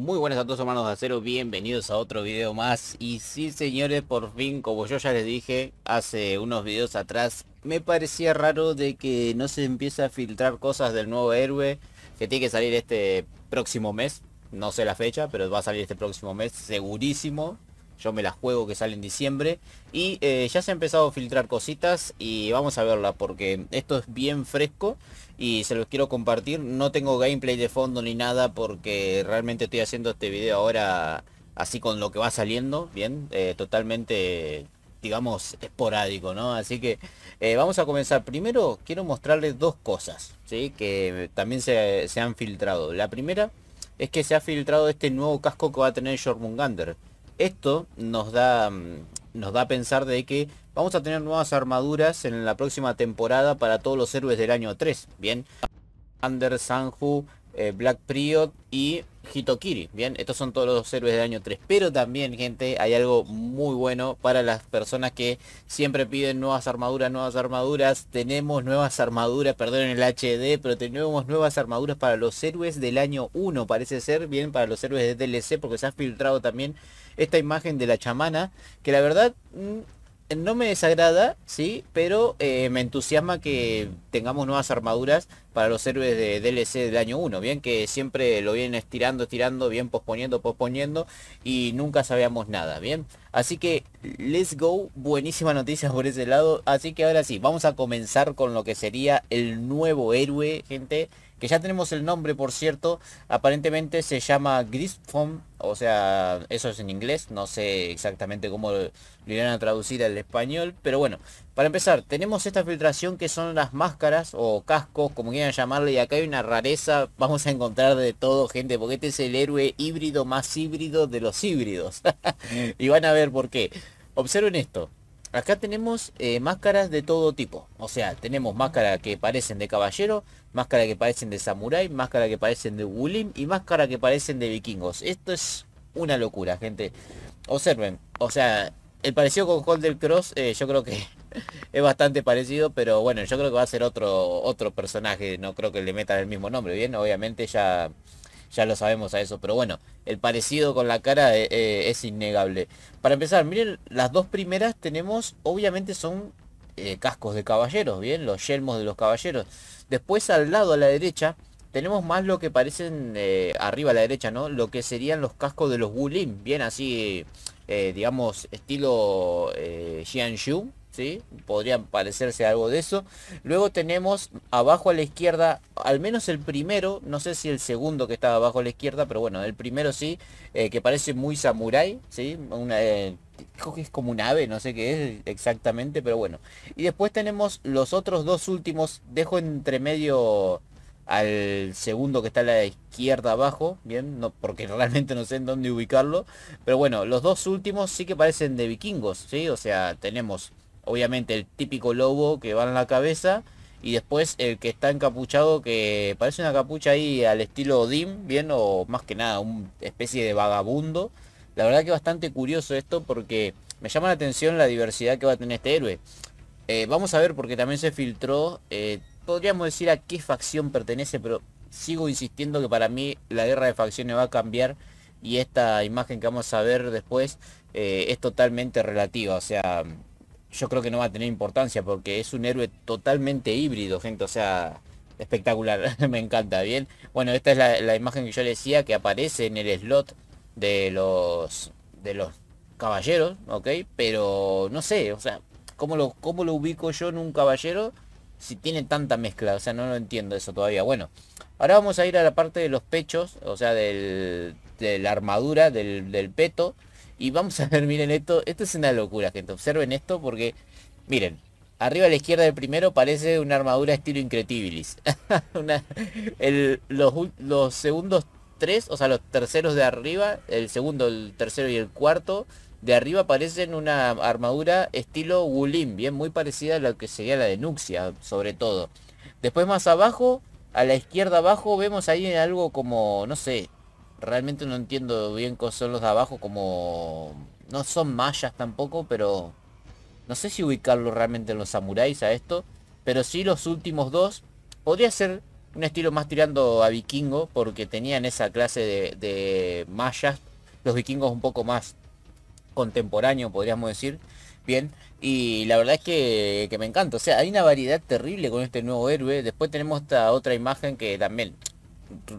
Muy buenas a todos hermanos de acero, bienvenidos a otro video más Y sí señores, por fin, como yo ya les dije hace unos videos atrás Me parecía raro de que no se empiece a filtrar cosas del nuevo héroe Que tiene que salir este próximo mes No sé la fecha, pero va a salir este próximo mes, segurísimo yo me las juego que sale en diciembre. Y eh, ya se ha empezado a filtrar cositas y vamos a verla porque esto es bien fresco y se los quiero compartir. No tengo gameplay de fondo ni nada porque realmente estoy haciendo este video ahora así con lo que va saliendo, bien, eh, totalmente digamos esporádico, ¿no? Así que eh, vamos a comenzar. Primero quiero mostrarles dos cosas, ¿sí? Que también se, han filtrado. La primera es que se ha filtrado este nuevo casco que va a tener Jormungander. Esto nos da, mm, nos da a pensar de que vamos a tener nuevas armaduras en la próxima temporada para todos los héroes del año 3. Bien, Under, Sanju, eh, Black Priot y Hitokiri. Bien, estos son todos los héroes del año 3. Pero también, gente, hay algo muy bueno para las personas que siempre piden nuevas armaduras, nuevas armaduras. Tenemos nuevas armaduras, perdón en el HD, pero tenemos nuevas armaduras para los héroes del año 1. Parece ser bien para los héroes de DLC porque se ha filtrado también esta imagen de la chamana. Que la verdad... Mm, no me desagrada, sí, pero eh, me entusiasma que tengamos nuevas armaduras para los héroes de DLC del año 1. Bien que siempre lo vienen estirando, estirando, bien posponiendo, posponiendo y nunca sabíamos nada. Bien, así que let's go. buenísima noticia por ese lado. Así que ahora sí, vamos a comenzar con lo que sería el nuevo héroe, gente. Que ya tenemos el nombre, por cierto. Aparentemente se llama Griffon. O sea, eso es en inglés. No sé exactamente cómo lo irán a traducir al español. Pero bueno, para empezar, tenemos esta filtración que son las máscaras o cascos, como quieran llamarle, y acá hay una rareza, vamos a encontrar de todo, gente, porque este es el héroe híbrido más híbrido de los híbridos. y van a ver por qué. Observen esto. Acá tenemos eh, máscaras de todo tipo. O sea, tenemos máscaras que parecen de caballero, máscaras que parecen de samurái, máscaras que parecen de wulin y máscaras que parecen de vikingos. Esto es una locura, gente. Observen. O sea, el parecido con Holder Cross eh, yo creo que es bastante parecido, pero bueno, yo creo que va a ser otro, otro personaje, no creo que le metan el mismo nombre, bien, obviamente ya, ya lo sabemos a eso, pero bueno, el parecido con la cara eh, eh, es innegable. Para empezar, miren, las dos primeras tenemos, obviamente son eh, cascos de caballeros, bien, los yelmos de los caballeros. Después al lado, a la derecha, tenemos más lo que parecen, arriba a la derecha, ¿no? Lo que serían los cascos de los Wulim, bien así, digamos, estilo eh, podrían parecerse algo de eso. Luego tenemos abajo a la izquierda, al menos el primero, no sé si el segundo que está abajo a la izquierda, pero bueno, el primero sí, eh, que parece muy samurai, ¿sí? Una, eh, creo que es como un ave, no sé qué es exactamente, pero bueno. Y después tenemos los otros dos últimos, dejo entre medio al segundo que está a la izquierda abajo, bien, no, porque realmente no sé en dónde ubicarlo, pero bueno, los dos últimos sí que parecen de vikingos, ¿sí? O sea, tenemos obviamente el típico lobo que va en la cabeza y después el que está encapuchado que parece una capucha ahí al estilo Dim, bien o más que nada una especie de vagabundo. La verdad que bastante curioso esto porque me llama la atención la diversidad que va a tener este héroe. Eh, vamos a ver porque también se filtró, eh, podríamos decir a qué facción pertenece, pero sigo insistiendo que para mí la guerra de facciones va a cambiar y esta imagen que vamos a ver después eh, es totalmente relativa, o sea, yo creo que no va a tener importancia porque es un héroe totalmente híbrido, gente. O sea, espectacular. Me encanta, bien. Bueno, esta es la, imagen que yo le decía que aparece en el slot de los de los caballeros, ¿ok? Pero no sé, o sea, ¿cómo lo, cómo lo ubico yo en un caballero si tiene tanta mezcla? O sea, no lo entiendo eso todavía. Bueno, ahora vamos a ir a la parte de los pechos, o sea, de la armadura, del, del peto. Y vamos a ver, miren esto. Esto es una locura, gente. Observen esto porque, miren, arriba a la izquierda del primero parece una armadura estilo Incredibilis. los, segundos tres, o sea, los terceros de arriba, el segundo, el tercero y el cuarto, de arriba parecen una armadura estilo Wulin, bien muy parecida a lo que sería la de Nuxia, sobre todo. Después más abajo, a la izquierda abajo, vemos ahí algo como, no sé, realmente no entiendo bien cómo son los de abajo, como... No son mayas tampoco, pero... No sé si ubicarlo realmente en los samuráis a esto, pero sí los últimos dos. Podría ser un estilo más tirando a vikingo, porque tenían esa clase de, mayas, los vikingos un poco más contemporáneo, podríamos decir. Bien, y la verdad es que, que, me encanta. O sea, hay una variedad terrible con este nuevo héroe. Después tenemos esta otra imagen que también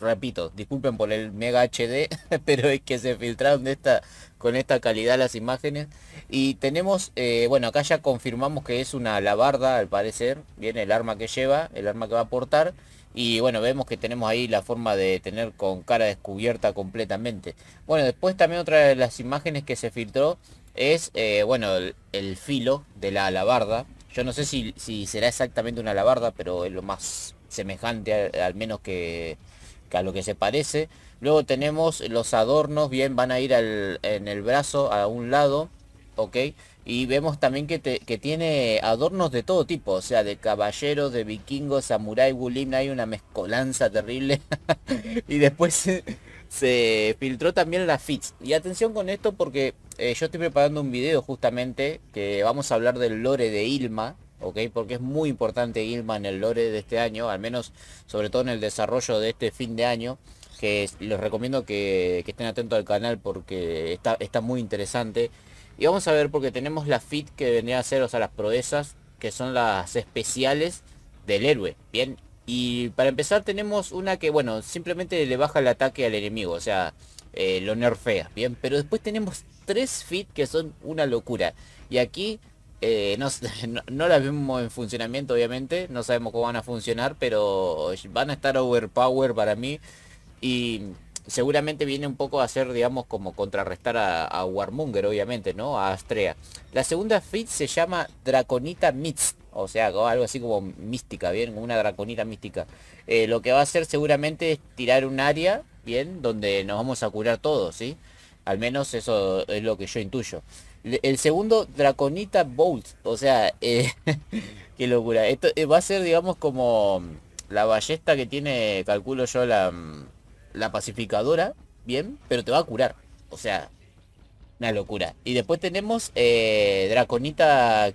repito, disculpen por el mega HD, pero es que se filtraron de esta, con esta calidad las imágenes. Y tenemos, eh, bueno, acá ya confirmamos que es una alabarda, al parecer, viene el arma que lleva, el arma que va a portar. Y bueno, vemos que tenemos ahí la forma de tener con cara descubierta completamente. Bueno, después también otra de las imágenes que se filtró es, eh, bueno, el, filo de la alabarda. Yo no sé si, será exactamente una alabarda, pero es lo más semejante al menos que, a lo que se parece. Luego tenemos los adornos, bien, van a ir al, en el brazo a un lado, ¿ok? Y vemos también que, tiene adornos de todo tipo, o sea, de caballeros, de vikingos, samurái, gulim, hay una mezcolanza terrible. y después se, filtró también la FITS. Y atención con esto porque eh, yo estoy preparando un video justamente que vamos a hablar del lore de Ilma, ¿ok? Porque es muy importante Ilma el lore de este año, al menos sobre todo en el desarrollo de este fin de año, que les recomiendo que, estén atentos al canal porque está, está muy interesante. Y vamos a ver porque tenemos la fit que vendría a ser, o sea, las proezas, que son las especiales del héroe, ¿bien? Y para empezar tenemos una que, bueno, simplemente le baja el ataque al enemigo, o sea, eh, lo nerfea, ¿bien? Pero después tenemos tres fit que son una locura. Y aquí eh, no, las vemos en funcionamiento, obviamente. No sabemos cómo van a funcionar, pero van a estar overpower para mí. Y seguramente viene un poco a ser, digamos, como contrarrestar a, a Warmonger, obviamente, ¿no? A Astrea. La segunda fit se llama Draconita Mist. O sea, algo así como mística, ¿bien? Una draconita mística. Eh, lo que va a hacer seguramente es tirar un área, ¿bien? Donde nos vamos a curar todos, ¿sí? Al menos eso es lo que yo intuyo. El segundo, Draconita Bolt. O sea, eh, qué locura. Esto eh, va a ser, digamos, como la ballesta que tiene, calculo yo, la, pacificadora. Bien, pero te va a curar. O sea, una locura. Y después tenemos eh, Draconita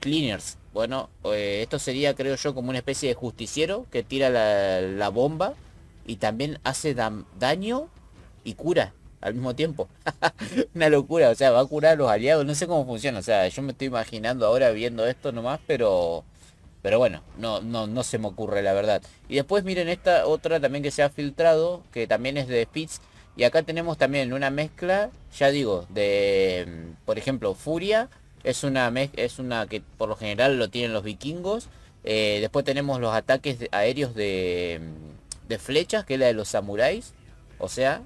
Cleaners. Bueno, esto sería, creo yo, como una especie de justiciero que tira la, bomba y también hace daño y cura al mismo tiempo. Una locura, o sea, va a curar a los aliados, no sé cómo funciona, o sea, yo me estoy imaginando ahora viendo esto nomás, pero pero bueno, no, no, no se me ocurre la verdad. Y después miren esta otra también que se ha filtrado, que también es de Spitz. Y acá tenemos también una mezcla, ya digo, de, mm, por ejemplo, Furia. Es una, es una que por lo general lo tienen los vikingos. Eh, después tenemos los ataques aéreos de, mm, de flechas, que es la de los samuráis. O sea,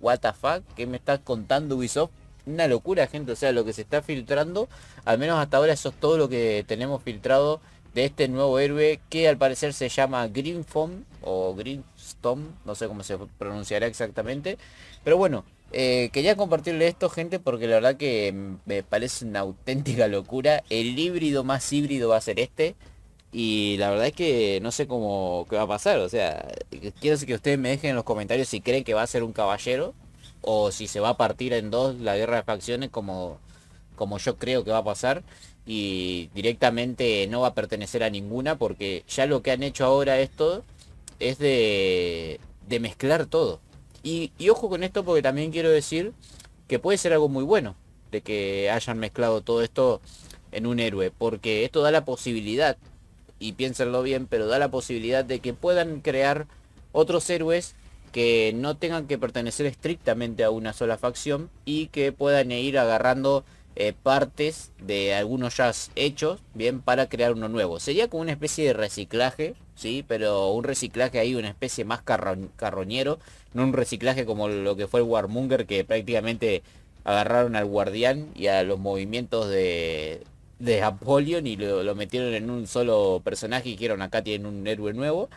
what the fuck, ¿qué me estás contando Ubisoft? Una locura, gente, o sea, lo que se está filtrando, al menos hasta ahora eso es todo lo que tenemos filtrado de este nuevo héroe que al parecer se llama Grimfom o stone no sé cómo se pronunciará exactamente, pero bueno, eh, quería compartirle esto, gente, porque la verdad que me parece una auténtica locura. El híbrido más híbrido va a ser este. Y la verdad es que no sé cómo qué va a pasar. O sea, quiero que ustedes me dejen en los comentarios si creen que va a ser un caballero o si se va a partir en dos la guerra de facciones como, como yo creo que va a pasar y directamente no va a pertenecer a ninguna porque ya lo que han hecho ahora esto es de, mezclar todo. Y, y ojo con esto porque también quiero decir que puede ser algo muy bueno de que hayan mezclado todo esto en un héroe porque esto da la posibilidad y piénsenlo bien, pero da la posibilidad de que puedan crear otros héroes que no tengan que pertenecer estrictamente a una sola facción y que puedan ir agarrando eh, partes de algunos ya hechos, bien, para crear uno nuevo. Sería como una especie de reciclaje, sí, pero un reciclaje ahí, una especie más carroñero, no un reciclaje como lo que fue el Warmonger, que prácticamente agarraron al guardián y a los movimientos de, de y lo, lo metieron en un solo personaje y dijeron acá tienen un héroe nuevo.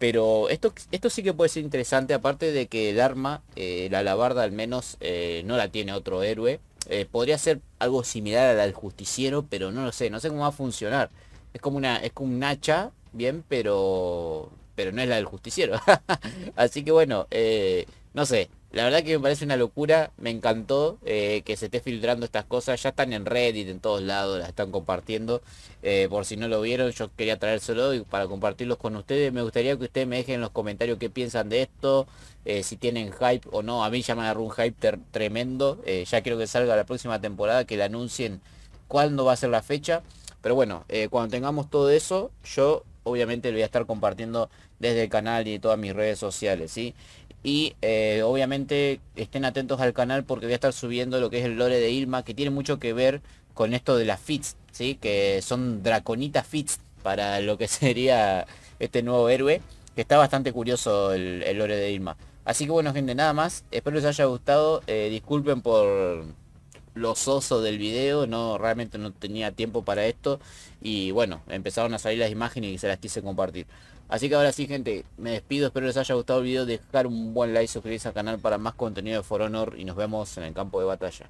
Pero esto, esto sí que puede ser interesante, aparte de que el arma, eh, la alabarda al menos, eh, no la tiene otro héroe. Eh, podría ser algo similar a la del justiciero, pero no lo sé, no sé cómo va a funcionar. Es como una, es como un hacha, bien, pero pero no es la del justiciero. Así que bueno, no sé, la verdad que me parece una locura, me encantó eh, que se esté filtrando estas cosas, ya están en Reddit, en todos lados, las están compartiendo, eh, por si no lo vieron, yo quería traérselo y para compartirlos con ustedes, me gustaría que ustedes me dejen en los comentarios qué piensan de esto, eh, si tienen hype o no, a mí ya me agarró un hype tremendo, ya quiero que salga la próxima temporada, que le anuncien cuándo va a ser la fecha, pero bueno, cuando tengamos todo eso, yo obviamente lo voy a estar compartiendo desde el canal y todas mis redes sociales, ¿sí? Y eh, obviamente estén atentos al canal porque voy a estar subiendo lo que es el lore de Ilma, que tiene mucho que ver con esto de las fits, ¿sí? que son draconitas fits para lo que sería este nuevo héroe, que está bastante curioso el, lore de Ilma. Así que bueno gente, nada más, espero les haya gustado, eh, disculpen por los osos del video, no realmente no tenía tiempo para esto y bueno, empezaron a salir las imágenes y se las quise compartir. Así que ahora sí gente, me despido, espero les haya gustado el video, dejar un buen like, suscribirse al canal para más contenido de For Honor y nos vemos en el campo de batalla.